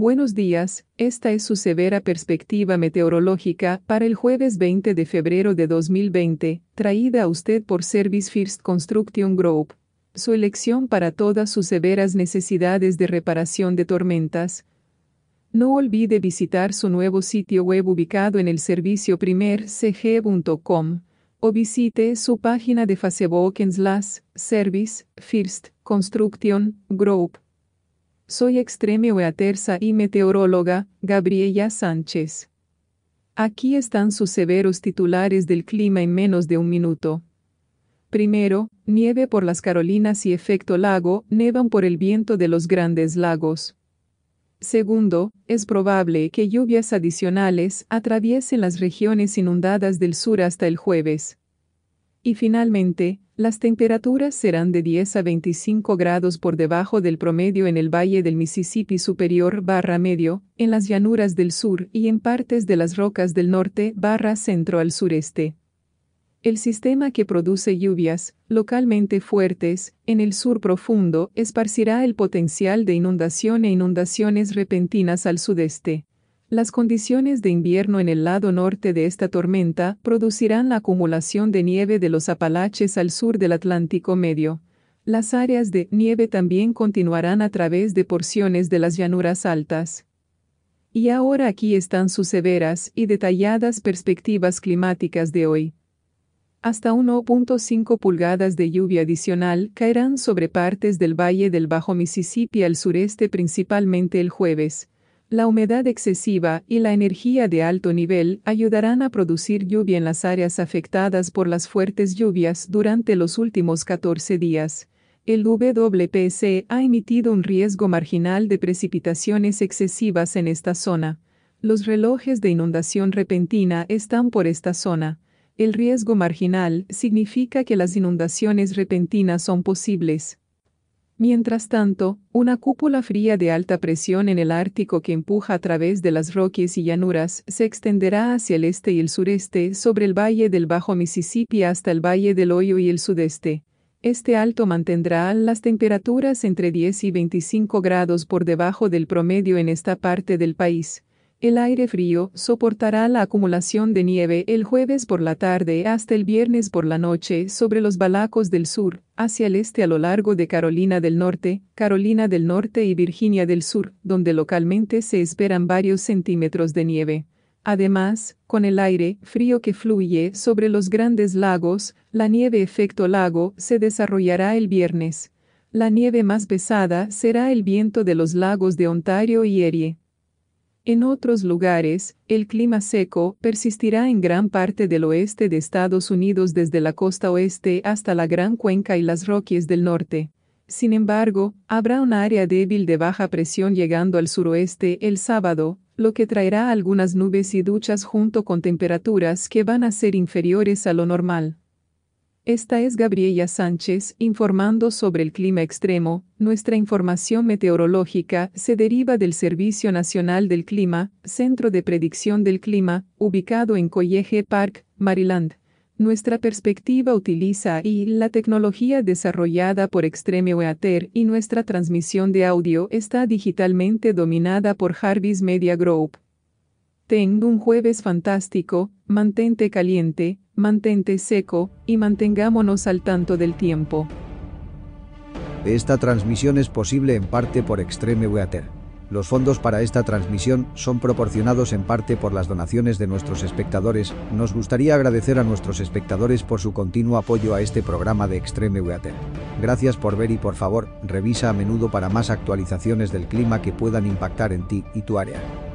Buenos días, esta es su severa perspectiva meteorológica para el jueves 20 de febrero de 2020, traída a usted por Service First Construction Group. Su elección para todas sus severas necesidades de reparación de tormentas. No olvide visitar su nuevo sitio web ubicado en el servicio primer o visite su página de Facebook en slash Service First Construction Group. Soy extremeo tersa y meteoróloga, Gabriela Sánchez. Aquí están sus severos titulares del clima en menos de un minuto. Primero, nieve por las Carolinas y efecto lago, nevan por el viento de los grandes lagos. Segundo, es probable que lluvias adicionales atraviesen las regiones inundadas del sur hasta el jueves. Y finalmente, las temperaturas serán de 10 a 25 grados por debajo del promedio en el valle del Mississippi superior barra medio, en las llanuras del sur y en partes de las rocas del norte barra centro al sureste. El sistema que produce lluvias, localmente fuertes, en el sur profundo, esparcirá el potencial de inundación e inundaciones repentinas al sudeste. Las condiciones de invierno en el lado norte de esta tormenta producirán la acumulación de nieve de los Apalaches al sur del Atlántico Medio. Las áreas de nieve también continuarán a través de porciones de las llanuras altas. Y ahora aquí están sus severas y detalladas perspectivas climáticas de hoy. Hasta 1.5 pulgadas de lluvia adicional caerán sobre partes del valle del Bajo Mississippi al sureste principalmente el jueves la humedad excesiva y la energía de alto nivel ayudarán a producir lluvia en las áreas afectadas por las fuertes lluvias durante los últimos 14 días. El WPC ha emitido un riesgo marginal de precipitaciones excesivas en esta zona. Los relojes de inundación repentina están por esta zona. El riesgo marginal significa que las inundaciones repentinas son posibles. Mientras tanto, una cúpula fría de alta presión en el Ártico que empuja a través de las Rockies y llanuras se extenderá hacia el este y el sureste sobre el valle del Bajo Mississippi hasta el valle del Hoyo y el sudeste. Este alto mantendrá las temperaturas entre 10 y 25 grados por debajo del promedio en esta parte del país. El aire frío soportará la acumulación de nieve el jueves por la tarde hasta el viernes por la noche sobre los balacos del sur, hacia el este a lo largo de Carolina del Norte, Carolina del Norte y Virginia del Sur, donde localmente se esperan varios centímetros de nieve. Además, con el aire frío que fluye sobre los grandes lagos, la nieve efecto lago se desarrollará el viernes. La nieve más pesada será el viento de los lagos de Ontario y Erie en otros lugares, el clima seco persistirá en gran parte del oeste de Estados Unidos desde la costa oeste hasta la Gran Cuenca y las Rockies del norte. Sin embargo, habrá un área débil de baja presión llegando al suroeste el sábado, lo que traerá algunas nubes y duchas junto con temperaturas que van a ser inferiores a lo normal. Esta es Gabriela Sánchez informando sobre el clima extremo. Nuestra información meteorológica se deriva del Servicio Nacional del Clima, Centro de Predicción del Clima, ubicado en College Park, Maryland. Nuestra perspectiva utiliza ahí la tecnología desarrollada por Extreme Weather y nuestra transmisión de audio está digitalmente dominada por Harveys Media Group. Tengo un jueves fantástico, mantente caliente, mantente seco, y mantengámonos al tanto del tiempo. Esta transmisión es posible en parte por Extreme Weather. Los fondos para esta transmisión son proporcionados en parte por las donaciones de nuestros espectadores. Nos gustaría agradecer a nuestros espectadores por su continuo apoyo a este programa de Extreme Weather. Gracias por ver y por favor, revisa a menudo para más actualizaciones del clima que puedan impactar en ti y tu área.